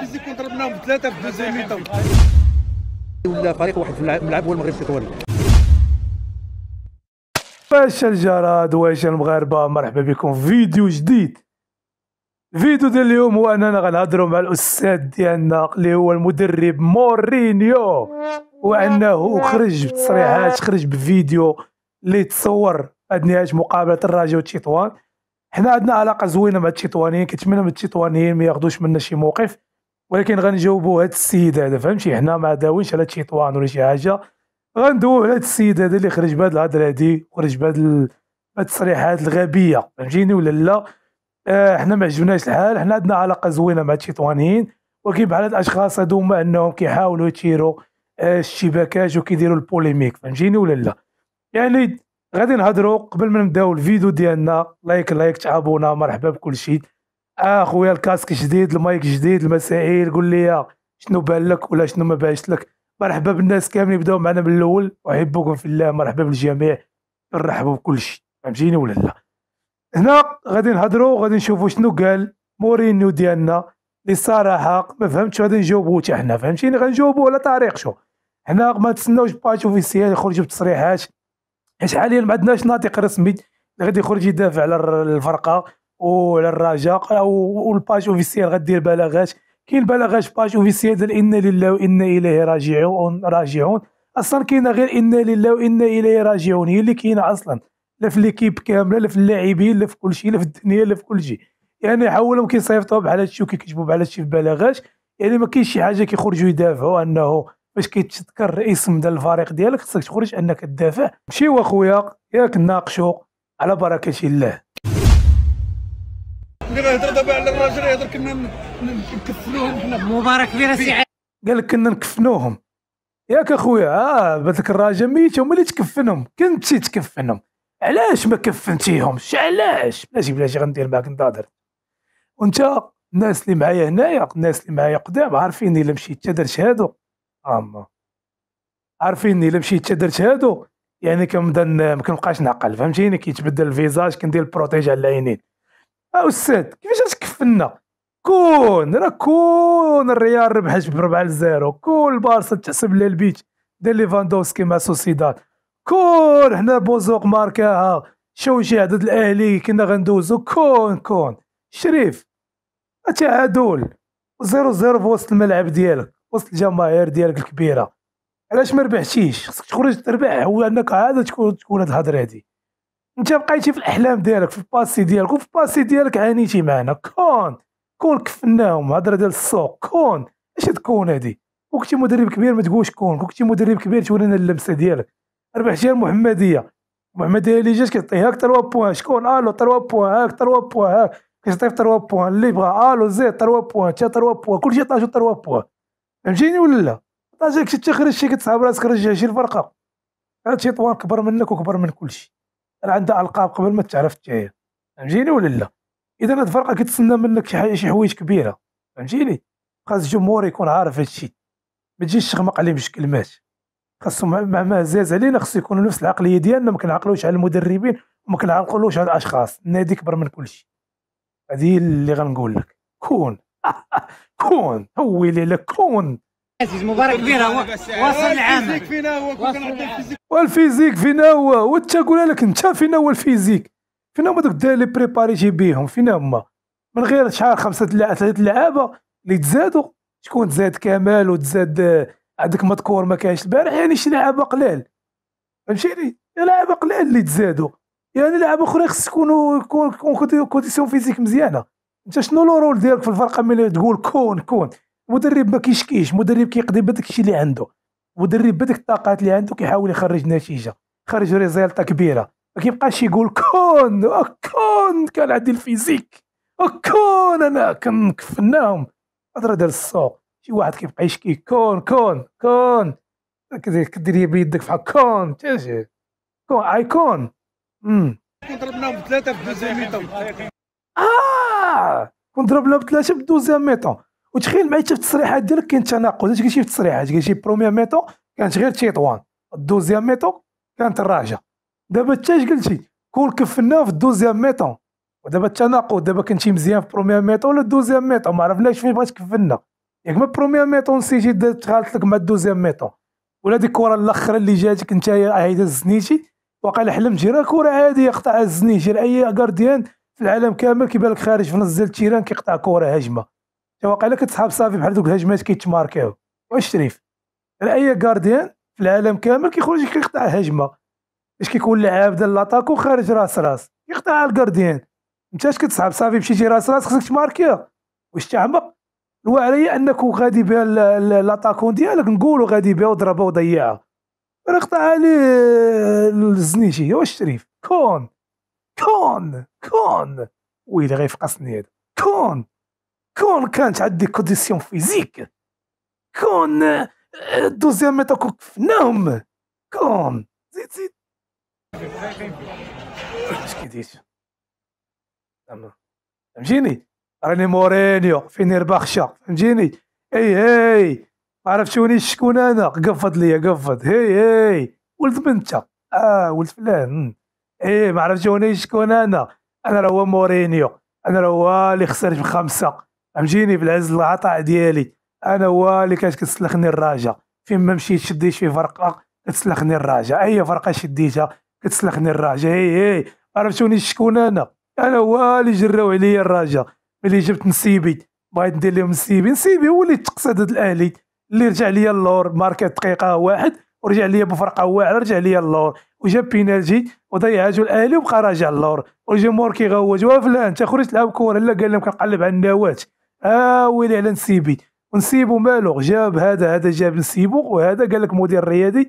كون ضربناهم بثلاثه في ميتون ولا فريق واحد في الملعب هو المغرب التطواني واش الجراد واش المغاربه مرحبا بكم في فيديو جديد الفيديو ديال اليوم هو اننا غنهضروا مع الاستاذ ديالنا اللي هو المدرب مورينيو وانه خرج بتصريحات خرج بفيديو اللي تصور هاد نهايه مقابله الرجاء والتطوان حنا عندنا علاقه زوينه مع التطوانيين كنتمنى من التطوانيين ما ياخذوش منا شي موقف ولكن غنجاوبوا هاد السيد هذا فهمتي حنا ما داوينش على شي طوان ولا شي حاجه غندويو على هاد السيد هذا اللي خرج بهاد الهضره هادي وخرج بهاد التصريحات الغبيه فهمتيني ولا لا آه، حنا ما عجبناش الحال حنا عندنا علاقه زوينه مع الشيطوانيين ولكن بحال هاد الاشخاص هادوما انهم كيحاولوا يثيروا آه، الشبكات وكيديروا البوليميك فهمتيني ولا لا يعني غادي نهضروا قبل ما نبداو الفيديو ديالنا لايك لايك تعابونا مرحبا بكل شيء اه خويا الكاسك جديد المايك جديد المسائل قول لي شنو بان لك ولا شنو ما بانش لك مرحبا بالناس كاملين بداو معنا من الاول احبكم في الله مرحبا بالجميع نرحبوا بكل شيء فهمتيني ولا لا هنا غادي نهضروا غادي نشوفوا شنو قال مورينيو ديالنا اللي الصراحه ما فهمتش غادي نجاوبو حتى حنا فهمتيني غنجاوبو على طريق شو حنا ما تسناوش باج اوفيسيال يخرج بتصريحات حيت حاليا ما عندناش ناطق رسمي اللي غادي يخرج يدافع على الفرقه الرجاء والباج اوفيسيال غدير بلاغات كاين بلاغات باج اوفيسيال ديال انا لله وانا اليه راجعون راجعون اصلا كاينه غير انا لله وانا اليه راجعون هي اللي كاينه اصلا لا في ليكيب كامله لا في اللاعبين لا في كلشي لا في الدنيا لا في كلشي يعني حولهم كيصيفطوا بحال هادشي وكيكتبوا بحال هادشي في بلاغات يعني ما كاينش شي حاجه كيخرجوا يدافعوا انه باش كيتذكر الاسم ديال الفريق ديالك خصك تخرج انك تدافع مشيو اخويا ياك ناقشوا على بركه الله اللي غيهضر دابا على الراجل يهضر كنا نكفنوهم حنا مبارك كبيرة سي قال لك كنا نكفنوهم ياك اخويا اه بذاك الراجا ميت هما اللي تكفنهم كنتي تكفنهم علاش ما كفنتيهمش علاش بلاتي بلاتي غندير معاك نضادر وانت الناس اللي معايا هنايا الناس اللي معايا قدام عارفيني الا مشيت درت هادو اما عارفيني الا مشيت درت هادو يعني كنبدا ما كنبقاش نعقل فهمتيني كيتبدل الفيزاج كندير البروتيج على العينين اه استاذ كيفاش غتكفلنا كون راه كون الريال ربحت ب 4 0 كون البارسا تحسب لها البيت دير ليفاندوفسكي مع سوسيداد كون حنا بوزوق ماركاها شوشي عدد الاهلي كنا غندوزو كون كون شريف تعادل زيرو زيرو في وسط الملعب ديالك وسط الجماهير ديالك الكبيره علاش ما ربحتيش خصك تخرج تربح هو انك عاد تكون تكون هاد الهضره هادي انت بقيتي في الاحلام ديالك في الباسي ديالك وفي الباسي ديالك عانيتي معنا كون كون كفناهم هضره ديال السوق كون اش تكون هادي وكنتي مدرب كبير ما تقولش كون كنتي مدرب كبير تورينا اللمسه ديالك ربحتي المحمديه المحمديه اللي جات كتعطيها هاك 3 بوان شكون الو 3 بوان هاك 3 بوان هاك كتعطي 3 بوان اللي بغا الو زيد 3 بوان تا 3 بوان كلشي طاجو 3 بوان فهمتيني ولا لا طاجك شي تخرج شي كتصاوب راسك رجع شي الفرقه هادشي طوال كبر منك وكبر من كلشي انا عندها القاب قبل ما تعرف جايه فهمتيني ولا لا اذا هاد الفرقه كتسنى منك شي شي حوايج كبيره فهمتيني خاص الجمهور يكون عارف هادشي ما تجيش تغمق عليه بالكلمات خاصهم مع ما زاز علينا خاصو يكونوا نفس العقليه ديالنا ما كنعقلوش على المدربين وما كنعقلوش على الاشخاص النادي كبر من كلشي هذه اللي غنقول لك كون كون هوي لك كون عزيز مبارك كبير هو واصل العام والفيزيك فينا هو وانت قول لك انت فينا هو الفيزيك فينا هما دوك اللي بريباريتي بيهم فينا هما من غير شحال خمسه ثلاثه لعابه اللي تزادوا شكون تزاد كمال وتزاد آه، عندك مذكور ما كانش البارح يعني شي لعابه قلال فهمتيني يا لعابه قلال اللي تزادوا يعني لعابه اخرى خص يكونوا يكون كونديسيون فيزيك مزيانه انت شنو لو رول ديالك في الفرقه ملي تقول كون كون مدرب ما كيشكيش مدرب كيقضي بداك الشيء اللي عنده مدرب بداك الطاقات اللي عنده كيحاول يخرج نتيجه خرج ريزالتا كبيره ما كيبقاش يقول كون كون كان عندي الفيزيك كون انا كنكفناهم هضره ديال السوق شي واحد كيبقى يشكي كون كون كون كدير بيدك فحال كون كون ايكون امم ضربناهم بثلاثه في دوزيام ميتون اه كون ضربناهم بثلاثه في دوزيام ميتون وتخيل معايا في التصريحات ديالك كاين تناقض اش قلتي في التصريحات قلتي بروميير ميتو كانت غير تيطوان الدوزيام ميتو كانت الراجا دابا انت اش قلتي كون كفنا في الدوزيام ميتو ودابا التناقض دابا كنتي مزيان في بروميير ميتو ولا الدوزيام ميتو ما عرفناش فين بغيت تكفنا ياك ما بروميير ميتو نسيتي تغالط لك مع الدوزيام ميتو ولا ديك الكره الاخرى اللي جاتك انت عايده الزنيتي وقال حلمت راه كره عاديه قطع الزنيتي لاي غارديان في العالم كامل كيبان لك خارج في نص ديال التيران كيقطع كره هجمه واقيلا كتصحاب صافي بحال دوك الهجمات كيتماركاو واش شريف اي غارديان في العالم كامل كيخرج كيقطع هجمه اش كيكون لعاب ديال لاطاكو خارج راس راس يقطع الكارديان انت اش كتصحاب صافي مشيتي راس راس خصك تماركيها واش تعمق الواعر هي انك غادي بها لاطاكون ديالك نقولوا غادي بها وضربها وضيعها راه قطع لي الزنيشي واش شريف كون كون كون ويلي غيفقصني هذا كون كون كانت عندي كونديسيون فيزيك كون الدوزيام آه، تاكو كفناهم كون زيد زيد اش كي ديت فهمتيني راني مورينيو فين بخشة فهمتيني اي اي ما عرفتوني شكون انا قفض ليا قفض هي هي ولد بنتها اه ولد فلان اي ما عرفتوني شكون انا انا راه هو مورينيو انا راه هو اللي خسر في خمسه امجيني بالعز العطاء ديالي انا هو اللي كانت كتسلخني الراجا فين ما مشيت شديت شي فرقه كتسلخني الراجا اي فرقه شديتها كتسلخني الراجا هي هي عرفتوني شكون انا انا هو اللي جراو عليا الراجا ملي جبت نسيبي بغيت ندير لهم نسيبي نسيبي هو اللي تقصد هاد الاهلي اللي رجع ليا اللور ماركات دقيقه واحد ورجع ليا بفرقه واعره رجع ليا اللور وجا بينالتي وضيعاتو الاهلي وبقى راجع اللور والجمهور كيغوت فلان انت خرجت تلعب كوره لا قال لهم كنقلب على النواه اه ويلي على نسيبي ونسيبو مالو جاب هذا هذا جاب نسيبو وهذا قال لك مدير رياضي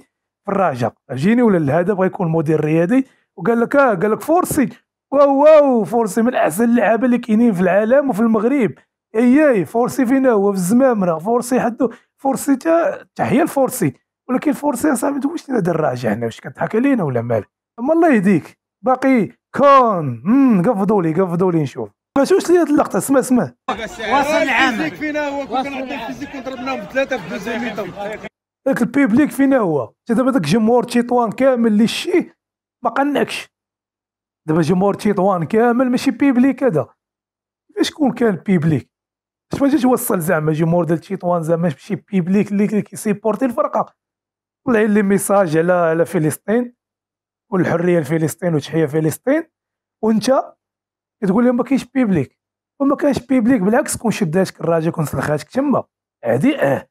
في الرجاء جيني ولا هذا بغى يكون مدير رياضي وقال لك اه قال لك فورسي واو واو فورسي من احسن اللعابه اللي كاينين في العالم وفي المغرب اي اي فورسي فينا هو في الزمامره فورسي حدو فورسي تا تحيه الفورسي ولكن فورسي اصاحبي دوش لنا الراجع هنا واش كتضحك علينا ولا مالك اما الله يهديك باقي كون قفضوا لي قفضوا لي نشوف ما شوش لي هاد اللقطه اسمع اسمع واصل العام فينا هو كون كنعطي فيزيك وضربناهم بثلاثه في دوزيام داك البيبليك فينا هو دابا داك جمهور تيطوان كامل اللي شي ما قنعكش دابا جمهور تيطوان كامل ماشي بيبليك هذا باش كون كان بيبليك اش ما جاش وصل زعما جمهور ديال تيطوان زعما ماشي بيبليك اللي كيسيبورتي الفرقه طلع لي ميساج على على فلسطين والحريه لفلسطين وتحيه فلسطين وانت كتقول لهم ما كاينش بيبليك وما كانش بيبليك بالعكس كون شداتك الراجل كون سلخاتك تما هادي اه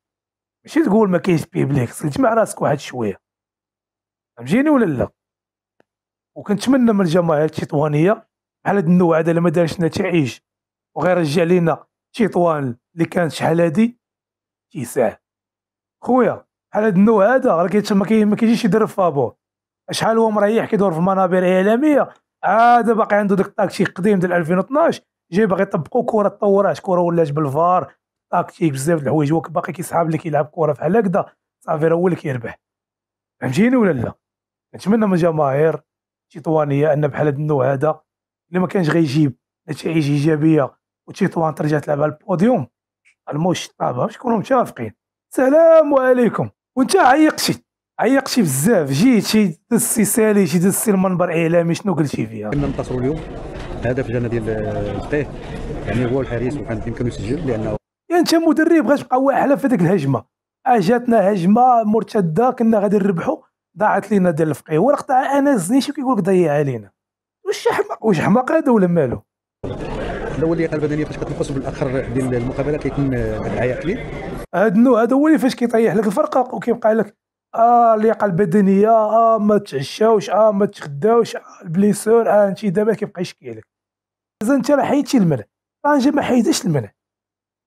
ماشي تقول ما كاينش بيبليك سلت مع راسك واحد شويه فهمتيني ولا لا وكنتمنى من الجماهير التطوانيه بحال هاد النوع هذا ما دارش نتائج وغير رجع لينا تطوان اللي كانت شحال هادي تيساه خويا بحال هاد النوع هذا راه ما كيجيش يدير فابور شحال هو مريح كيدور في منابر اعلاميه عاد آه باقي عنده داك التاكتيك قديم ديال 2012 جاي باغي يطبقو كره تطورات كره ولات بالفار تاكتيك بزاف د الحوايج هو باقي كيسحاب اللي كيلعب كره بحال هكذا صافي راه هو اللي كيربح فهمتيني ولا لا نتمنى من الجماهير التطوانيه ان بحال هذا النوع هذا اللي ما كانش غيجيب نتائج ايجابيه وتيطوان ترجع تلعب على البوديوم الموش طابه باش نكونوا متفقين السلام عليكم وانت عيقتي عيقتي بزاف جيت دسي سالي شي دسي المنبر اعلامي شنو قلتي فيها؟ كنا ننتصروا اليوم الهدف ديالنا ديال الطيه يعني هو الحارس وكان يمكن يسجل لانه يا انت مدرب غتبقى واحله في ديك الهجمه اجاتنا هجمه مرتده كنا غادي نربحوا ضاعت لينا ديال الفقيه هو ورقطها انا زنيشي كيقول لك ضيع علينا واش حماق واش حماق هذا ولا مالو الاول اللي اللياقه البدنيه فاش كتنقص بالاخر ديال المقابله كيكون العياء هذا هذا هو اللي فاش كيطيح لك الفرقه وكيبقى لك اه اللياقه البدنيه اه ما تتعشاوش اه ما تتغداوش آه البليسور اه انت دابا كيبقى يشكي لك اذا انت راه حيدتي المنع طنجه ما حيدش المنع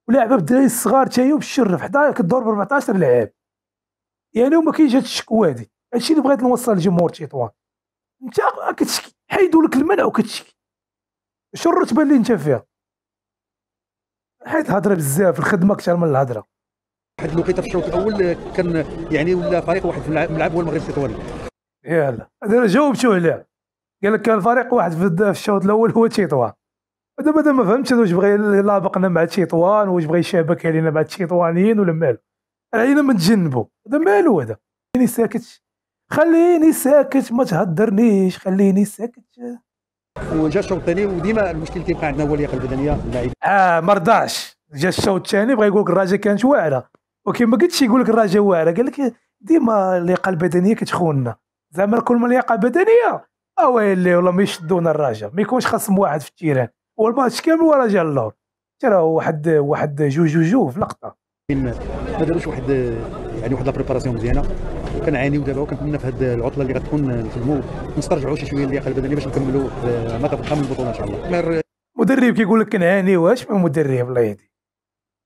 ولعبه بالدراري الصغار تايو بالشرف حدا كدور ب 14 لعاب يعني وما كاين هاد الشكوى هادي هادشي اللي بغيت نوصل للجمهور تيطوان انت كتشكي حيدوا لك المنع وكتشكي شو الرتبه اللي انت فيها حيت هضره بزاف الخدمه اكثر من الهضره واحد الوقيته في الشوط الاول كان يعني ولا فريق واحد في الملعب هو المغرب التطواني يلا هذا جاوبتو عليه قال لك كان فريق واحد في الشوط الاول هو تيطوان دابا دابا ما فهمتش واش بغى يلابقنا مع تيطوان واش بغى يشابك علينا مع التيطوانيين ولا مالو علينا ما نتجنبو هذا مالو هذا خليني ساكت خليني ساكت ما تهدرنيش خليني ساكت وجا الشوط الثاني وديما المشكل اللي كيبقى عندنا هو اللياقه البدنيه اللعيبه اه ما رضاش جا الشوط الثاني بغى يقول لك الراجل كانت واعره اوكي ما قدش يقول لك الراجا واعره قال لك ديما اللياقه البدنيه كتخوننا زعما كل ما اللياقه البدنيه اويلي آه والله ما يشدونا الرجاء ما يكونش خصم واحد في التيران والماتش كامل ورا جا اللور ترى واحد واحد جو جو جو في لقطه ما داروش واحد يعني واحد لابريباراسيون مزيانه كنعانيو دابا وكنتمنى في هذه العطله اللي غتكون نخدموا نسترجعوا شي شويه اللياقه البدنيه باش نكملوا ما تبقى من البطوله ان شاء الله مدرب كيقول لك كنعانيو اش من مدرب الله يهدي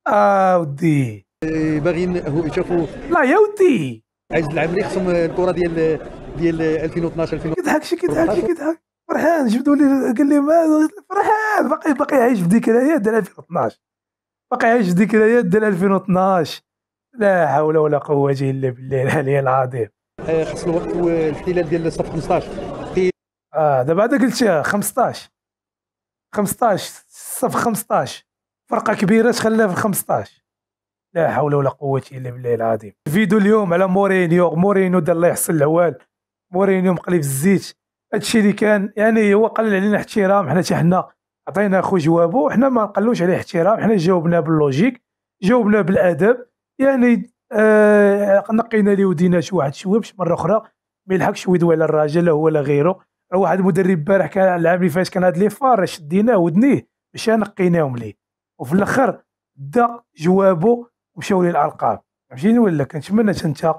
اه ودي باغي يشوفوا لا يا ودي عايز العمري خصهم الكره ديال ديال 2012 2000 كيضحك شي كيضحك شي كيضحك فرحان جبدوا لي قال لي ما فرحان باقي باقي عايش في ذكريات ديال 2012 باقي عايش في ذكريات ديال 2012 لا حول ولا قوه الا بالله العلي العظيم آه، خص الوقت والاحتلال ديال صف 15 اه دابا هذا قلت 15 15 صف 15 فرقه كبيره تخلى في 15 لا حول ولا قوه الا بالله العظيم الفيديو اليوم على مورينيو مورينيو دار الله يحصل العوال مورينيو مقلب الزيت هادشي اللي كان يعني هو قلل علينا احترام حنا حتى حنا عطينا خو جوابو حنا ما نقلوش عليه احترام حنا جاوبنا باللوجيك جاوبنا بالادب يعني آه نقينا ليه شو واحد شويه باش مره اخرى ما يلحقش ويدوي على الراجل لا هو لا غيره واحد المدرب البارح كان العام اللي فات كان هاد لي فار شديناه ودنيه باش نقيناهم ليه وفي الاخر دا جوابه مشاو للعلقاب فهمتيني ولا كنتمنى انت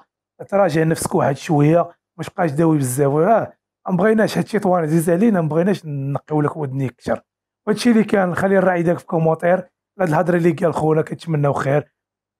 تراجع نفسك واحد شويه ما تبقاش داوي بزاف اه ما بغيناش هادشي طوال عزيز علينا ما بغيناش نقيو لك ودنيك كثر وهادشي اللي كان خلي الراعي داك في كومونتير هاد الهضره اللي قال خونا كنتمناو خير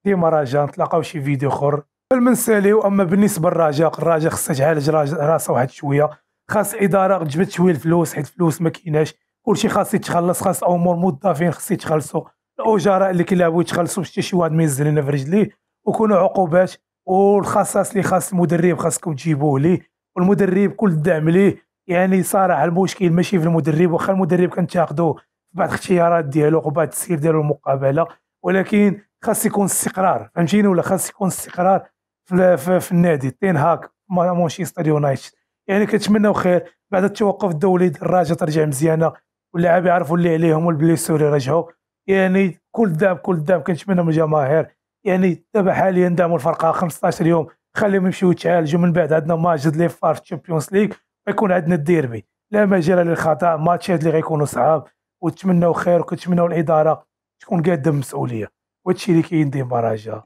ديما راجا نتلاقاو شي فيديو اخر قبل ما نساليو اما بالنسبه للرجاء الرجاء خصها تعالج راسها واحد شويه خاص اداره جبت شويه الفلوس حيت الفلوس ما كايناش كلشي خاص يتخلص خاص امور موظفين خاص يتخلصوا الاجراء اللي كيلعبوا يتخلصوا باش شي واحد ما ينزل في رجليه وكونوا عقوبات والخصاص اللي خاص المدرب خاصكم تجيبوه ليه والمدرب كل الدعم ليه يعني صراحه المشكل ماشي في المدرب واخا المدرب كنتاخذوا في بعض الاختيارات ديالو وبعض السير ديالو المقابله ولكن خاص يكون استقرار فهمتيني ولا خاص يكون استقرار في, في, في النادي تين هاك مانشستر يونايتد يعني كنتمناو خير بعد التوقف الدولي الدراجه ترجع مزيانه واللاعب يعرفوا اللي عليهم والبليسور يرجعوا رجعوا يعني كل داب كل داب كنتمنى من الجماهير يعني دابا حاليا داموا الفرقه 15 يوم خليهم يمشيو يتعالجوا من بعد عندنا ماتش لي فار تشامبيونز ليغ غيكون عندنا الديربي لا مجال للخطا ماتشات اللي غيكونوا صعاب وتمناو خير وكنتمنوا الاداره تكون قاده المسؤوليه وهادشي اللي كاين ديما راجع